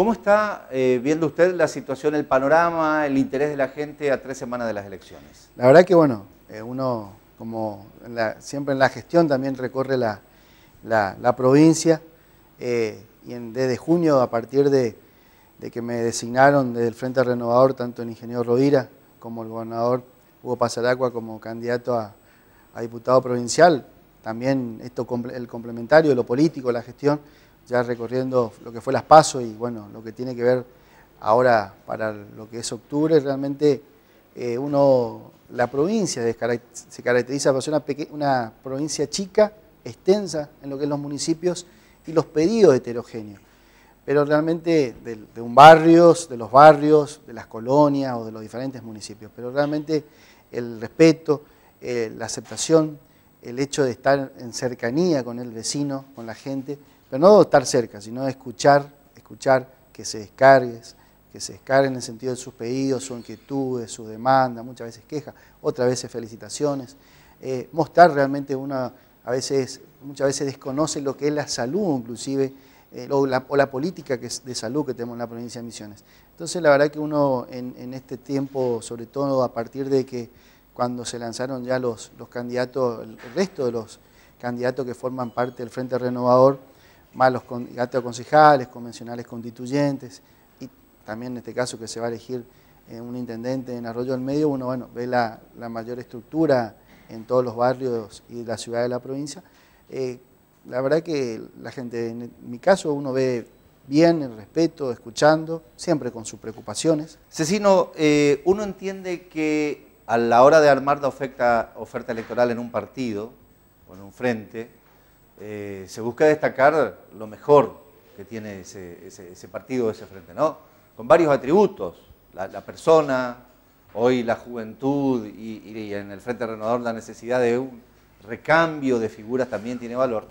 ¿Cómo está eh, viendo usted la situación, el panorama, el interés de la gente a tres semanas de las elecciones? La verdad que bueno, eh, uno como siempre en la gestión también recorre la, provincia eh, y desde junio a partir de, que me designaron desde el Frente Renovador tanto el ingeniero Rovira como el gobernador Hugo Pasaracua como candidato a, diputado provincial, también esto el complementario, lo político, la gestión, ya recorriendo lo que fue las PASO y bueno, lo que tiene que ver ahora para lo que es octubre, realmente eh, uno, la provincia se caracteriza por ser una, provincia chica, extensa en lo que es los municipios y los pedidos heterogéneos. Pero realmente de, un barrio, de los barrios, de las colonias o de los diferentes municipios. Pero realmente el respeto, eh, la aceptación, el hecho de estar en cercanía con el vecino, con la gente, pero no estar cerca, sino escuchar, escuchar que se descargues, que se descarguen en el sentido de sus pedidos, sus inquietudes, sus demandas, muchas veces quejas, otras veces felicitaciones. Eh, mostrar realmente una, a veces, muchas veces desconoce lo que es la salud inclusive, eh, o, la, política de salud que tenemos en la provincia de Misiones. Entonces la verdad que uno en, este tiempo, sobre todo a partir de que cuando se lanzaron ya los candidatos, el resto de los candidatos que forman parte del Frente Renovador, malos los concejales, convencionales constituyentes, y también en este caso que se va a elegir eh, un intendente en Arroyo del Medio, uno bueno, ve la, mayor estructura en todos los barrios y la ciudad de la provincia. Eh, la verdad que la gente, en mi caso, uno ve bien, el respeto, escuchando, siempre con sus preocupaciones. Cecino, eh, uno entiende que a la hora de armar la oferta, oferta electoral en un partido o en un frente, eh, se busca destacar lo mejor que tiene ese, partido, ese frente, ¿no? Con varios atributos, la, persona, hoy la juventud y, en el Frente Renovador la necesidad de un recambio de figuras también tiene valor.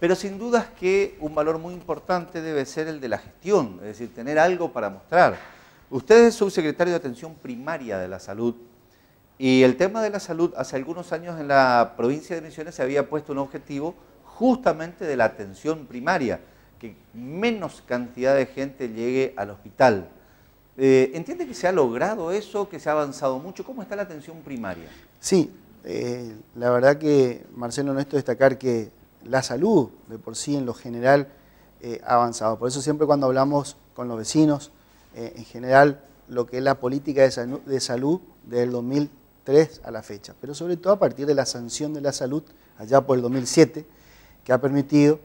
Pero sin dudas que un valor muy importante debe ser el de la gestión, es decir, tener algo para mostrar. Usted es subsecretario de Atención Primaria de la Salud y el tema de la salud hace algunos años en la provincia de Misiones se había puesto un objetivo justamente de la atención primaria, que menos cantidad de gente llegue al hospital. Eh, ¿Entiende que se ha logrado eso, que se ha avanzado mucho? ¿Cómo está la atención primaria? Sí, eh, la verdad que, Marcelo, no es destacar que la salud de por sí en lo general eh, ha avanzado. Por eso siempre cuando hablamos con los vecinos, en general lo que es la política de, salud, de salud 2003 a la fecha, pero sobre todo a partir de la sanción de la salud allá por el 2007, que ha permitido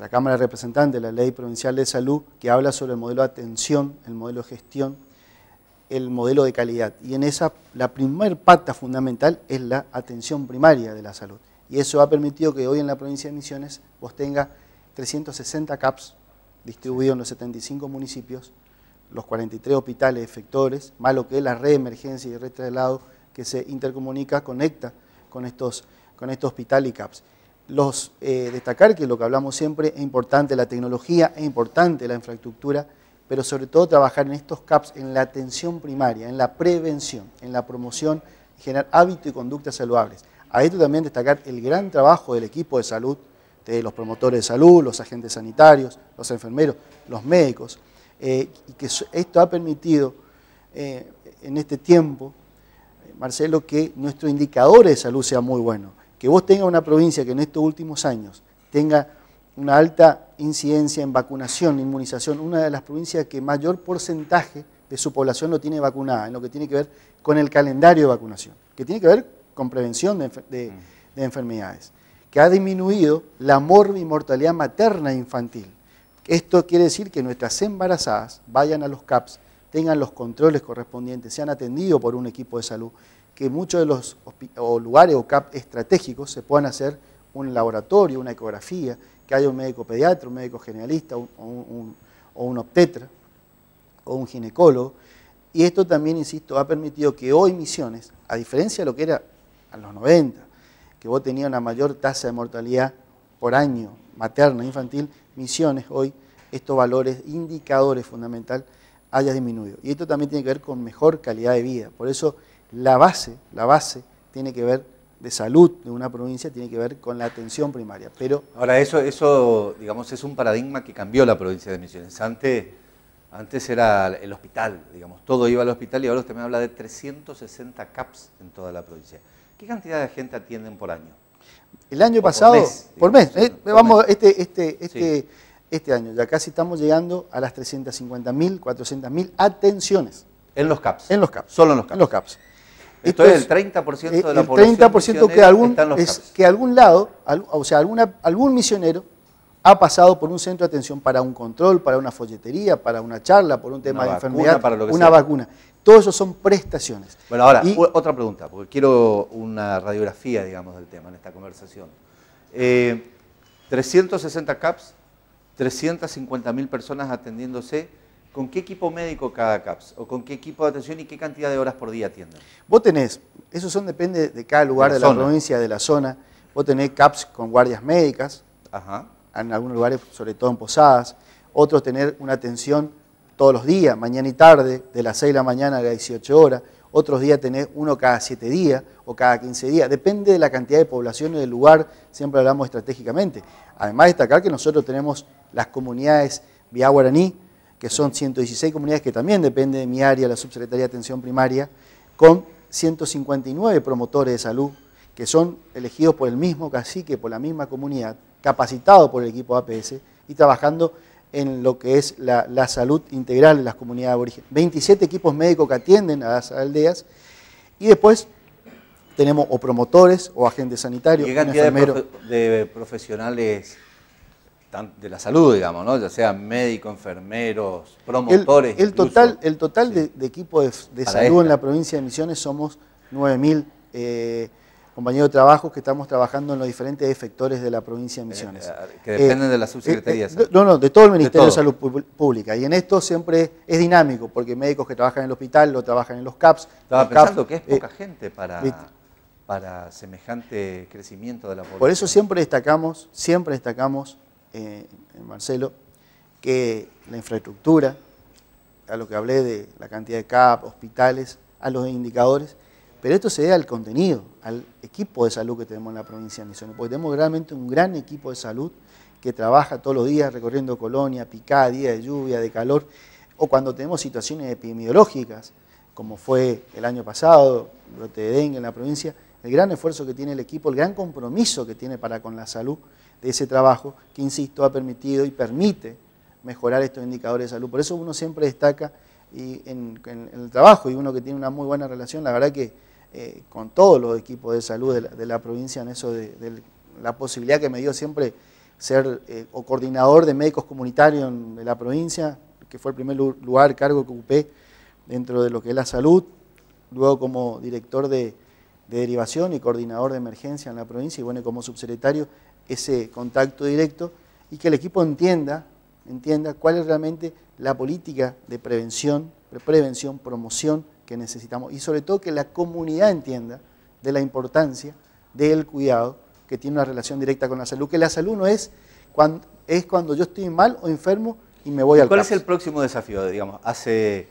la Cámara de Representantes, la Ley Provincial de Salud, que habla sobre el modelo de atención, el modelo de gestión, el modelo de calidad. Y en esa, la primer pata fundamental es la atención primaria de la salud. Y eso ha permitido que hoy en la provincia de Misiones vos tenga 360 CAPS distribuidos en los 75 municipios, los 43 hospitales efectores, más lo que es la red de emergencia y red traslado que se intercomunica, conecta con estos, con estos hospitales y CAPS. Eh, destacar que lo que hablamos siempre es importante la tecnología, es importante la infraestructura, pero sobre todo trabajar en estos CAPS, en la atención primaria, en la prevención, en la promoción, generar hábitos y conductas saludables. A esto también destacar el gran trabajo del equipo de salud, de los promotores de salud, los agentes sanitarios, los enfermeros, los médicos, eh, y que esto ha permitido eh, en este tiempo, Marcelo, que nuestro indicador de salud sea muy bueno que vos tengas una provincia que en estos últimos años tenga una alta incidencia en vacunación, inmunización, una de las provincias que mayor porcentaje de su población lo tiene vacunada, en lo que tiene que ver con el calendario de vacunación, que tiene que ver con prevención de, mm. enfermedades, que ha disminuido la mortalidad materna e infantil. Esto quiere decir que nuestras embarazadas vayan a los CAPS tengan los controles correspondientes, sean atendidos por un equipo de salud, que muchos de los lugares o CAP estratégicos se puedan hacer un laboratorio, una ecografía, que haya un médico pediatra, un médico generalista o un obstetra o un ginecólogo. Y esto también, insisto, ha permitido que hoy Misiones, a diferencia de lo que era a los 90, que vos tenías una mayor tasa de mortalidad por año materna, infantil, Misiones hoy, estos valores, indicadores fundamentales, haya disminuido. Y esto también tiene que ver con mejor calidad de vida. Por eso la base, la base tiene que ver de salud de una provincia tiene que ver con la atención primaria. Pero ahora eso eso digamos es un paradigma que cambió la provincia de Misiones. Antes antes era el hospital, digamos, todo iba al hospital y ahora usted me habla de 360 CAPS en toda la provincia. ¿Qué cantidad de gente atienden por año? El año pasado, por mes, eh, vamos, este, este, este, este año. Ya casi estamos llegando a las 350.000, 400.000 atenciones. En los CAPS. En los CAPs. Solo en los CAPS. En los CAPS. Esto es el 30% eh, de la el población. 30% que algún, es que algún lado, o sea, algún misionero ha pasado por un centro de atención para un control, para una folletería, para una charla, por un tema de enfermedad, una vacuna. Todo eso son prestaciones. Bueno, ahora, otra pregunta, porque quiero una radiografía, digamos, del tema en esta conversación. 360 eh, CAPS 350.000 personas atendiéndose. ¿Con qué equipo médico cada CAPS? ¿O con qué equipo de atención y qué cantidad de horas por día atienden? Vos tenés, eso son, depende de cada lugar de la, provincia, de la zona. Vos tenés CAPS con guardias médicas, en algunos lugares, sobre todo en posadas. Otros tener una atención todos los días, mañana y tarde, de las 6 de la mañana a las 18 horas otros días tener uno cada siete días o cada 15 días, depende de la cantidad de población y del lugar, siempre hablamos estratégicamente. Además, destacar que nosotros tenemos las comunidades vía guaraní, que son 116 comunidades que también depende de mi área, la Subsecretaría de Atención Primaria, con 159 promotores de salud que son elegidos por el mismo cacique, por la misma comunidad, capacitados por el equipo APS y trabajando en lo que es la, salud integral en las comunidades aborígenes. 27 equipos médicos que atienden a las aldeas y después tenemos o promotores o agentes sanitarios. ¿Qué cantidad de, profesionales de la salud, digamos, ¿no? ya sean médicos, enfermeros, promotores? El, total, el total de, equipos de, salud en la provincia de Misiones somos 9.000 eh, compañeros de trabajo que estamos trabajando en los diferentes efectores de la provincia de eh, Misiones. Eh, que dependen eh, de las subsecretarías. no, no, de todo el Ministerio de, Salud Pública. Y en esto siempre es dinámico, porque médicos que trabajan en el hospital lo trabajan en los CAPS. Estaba pensando que es poca gente para, para semejante crecimiento de la población. Por eso siempre destacamos, siempre destacamos, Marcelo, que la infraestructura, a lo que hablé de la cantidad de CAPS, hospitales, a los indicadores, pero esto se debe al contenido, al equipo de salud que tenemos en la provincia de Misiones, porque tenemos realmente un gran equipo de salud que trabaja todos los días recorriendo colonia, picada, de lluvia, de calor, o cuando tenemos situaciones epidemiológicas, como fue el año pasado, brote de dengue en la provincia, el gran esfuerzo que tiene el equipo, el gran compromiso que tiene para con la salud de ese trabajo, que insisto, ha permitido y permite mejorar estos indicadores de salud. Por eso uno siempre destaca y en, el trabajo y uno que tiene una muy buena relación, la verdad que eh, con todos los equipos de salud de la, provincia en eso de, la posibilidad que me dio siempre ser eh, o coordinador de médicos comunitarios de la provincia, que fue el primer lugar, cargo que ocupé dentro de lo que es la salud, luego como director de, de derivación y coordinador de emergencia en la provincia y bueno, como subsecretario, ese contacto directo y que el equipo entienda entienda cuál es realmente la política de prevención, prevención, promoción que necesitamos y sobre todo que la comunidad entienda de la importancia del cuidado que tiene una relación directa con la salud, que la salud no es cuando, es cuando yo estoy mal o enfermo y me voy al al ¿Cuál es el próximo desafío? Digamos, hace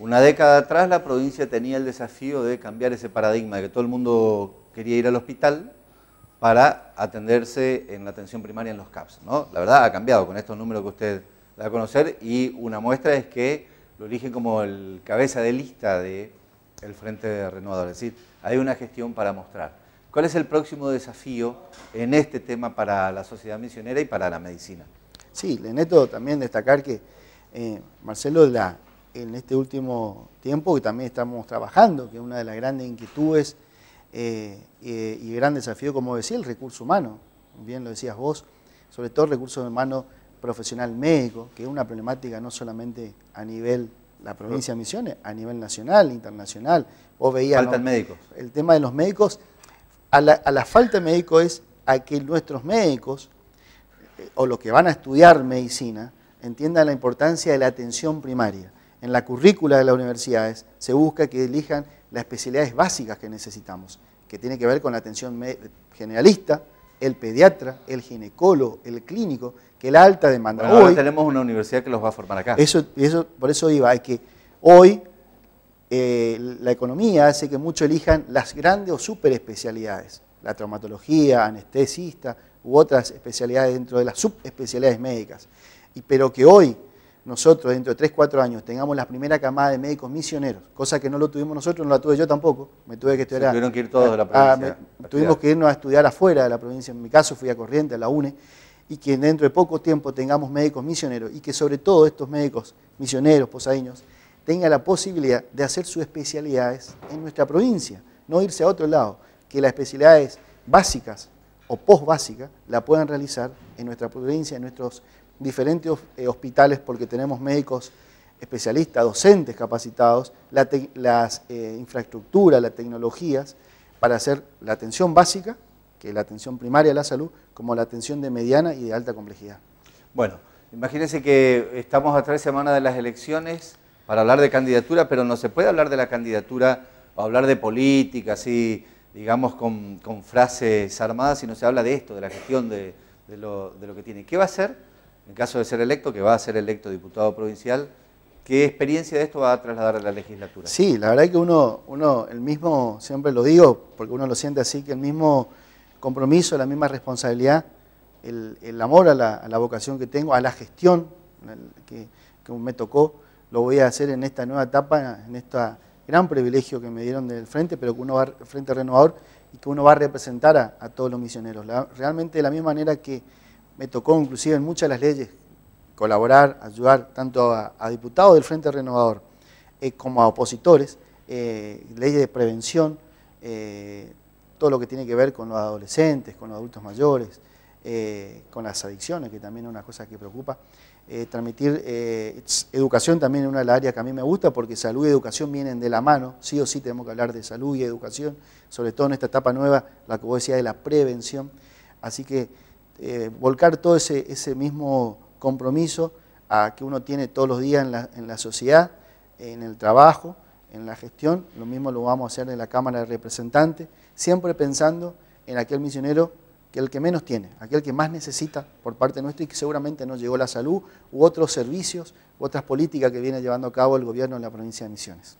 una década atrás la provincia tenía el desafío de cambiar ese paradigma de que todo el mundo quería ir al hospital para atenderse en la atención primaria en los CAPS. ¿no? La verdad ha cambiado con estos números que usted da a conocer y una muestra es que lo eligen como el cabeza de lista del el Frente Renovador. Es decir, hay una gestión para mostrar. ¿Cuál es el próximo desafío en este tema para la sociedad misionera y para la medicina? Sí, neto también destacar que eh, Marcelo, en este último tiempo que también estamos trabajando, que una de las grandes inquietudes eh, y gran desafío, como decía, el recurso humano, bien lo decías vos, sobre todo el recurso humano profesional médico, que es una problemática no solamente a nivel la provincia de Misiones, a nivel nacional, internacional. Vos veías... Faltan médicos. El tema de los médicos, a la, falta de médicos es a que nuestros médicos, eh, o los que van a estudiar medicina, entiendan la importancia de la atención primaria. En la currícula de las universidades se busca que elijan las especialidades básicas que necesitamos, que tiene que ver con la atención generalista, el pediatra, el ginecólogo, el clínico, que la alta demanda. hoy, tenemos una universidad que los va a formar acá. Eso, por eso iba, es que hoy eh, la economía hace que muchos elijan las grandes o super especialidades, la traumatología, anestesista u otras especialidades dentro de las subespecialidades médicas, y, pero que hoy nosotros dentro de 3, 4 años tengamos la primera camada de médicos misioneros, cosa que no lo tuvimos nosotros, no la tuve yo tampoco, me tuve que estudiar. Se tuvieron que ir todos de la provincia. tuvimos que irnos a estudiar afuera de la provincia, en mi caso fui a Corriente, a la UNE, y que dentro de poco tiempo tengamos médicos misioneros y que sobre todo estos médicos misioneros, posadeños, tengan la posibilidad de hacer sus especialidades en nuestra provincia, no irse a otro lado, que las especialidades básicas o post la puedan realizar en nuestra provincia, en nuestros diferentes eh, hospitales porque tenemos médicos especialistas, docentes capacitados, las, eh, infraestructuras las tecnologías para hacer la atención básica, que es la atención primaria de la salud, como la atención de mediana y de alta complejidad. Bueno, imagínense que estamos a tres semanas de las elecciones para hablar de candidatura, pero no se puede hablar de la candidatura o hablar de política, así, digamos, con, frases armadas, sino se habla de esto, de la gestión de, lo, de lo que tiene. ¿Qué va a hacer? en caso de ser electo, que va a ser electo diputado provincial, ¿qué experiencia de esto va a trasladar a la legislatura? Sí, la verdad es que uno, uno, el mismo, siempre lo digo, porque uno lo siente así, que el mismo compromiso, la misma responsabilidad, el, amor a la, vocación que tengo, a la gestión que, que me tocó, lo voy a hacer en esta nueva etapa, en este gran privilegio que me dieron del Frente, pero que uno va, Frente Renovador, y que uno va a representar a, todos los misioneros. realmente de la misma manera que me tocó inclusive en muchas de las leyes colaborar, ayudar tanto a, diputados del Frente Renovador eh, como a opositores, eh, leyes de prevención, eh, todo lo que tiene que ver con los adolescentes, con los adultos mayores, con las adicciones, que también es una cosa que preocupa. transmitir educación también es una de las áreas que a mí me gusta porque salud y educación vienen de la mano, sí o sí tenemos que hablar de salud y educación, sobre todo en esta etapa nueva, la que vos decías de la prevención. Así que eh, volcar todo ese, mismo compromiso a que uno tiene todos los días en la, en la sociedad, en el trabajo, en la gestión, lo mismo lo vamos a hacer en la Cámara de Representantes, siempre pensando en aquel misionero que el que menos tiene, aquel que más necesita por parte nuestra y que seguramente no llegó la salud u otros servicios u otras políticas que viene llevando a cabo el gobierno en la provincia de Misiones.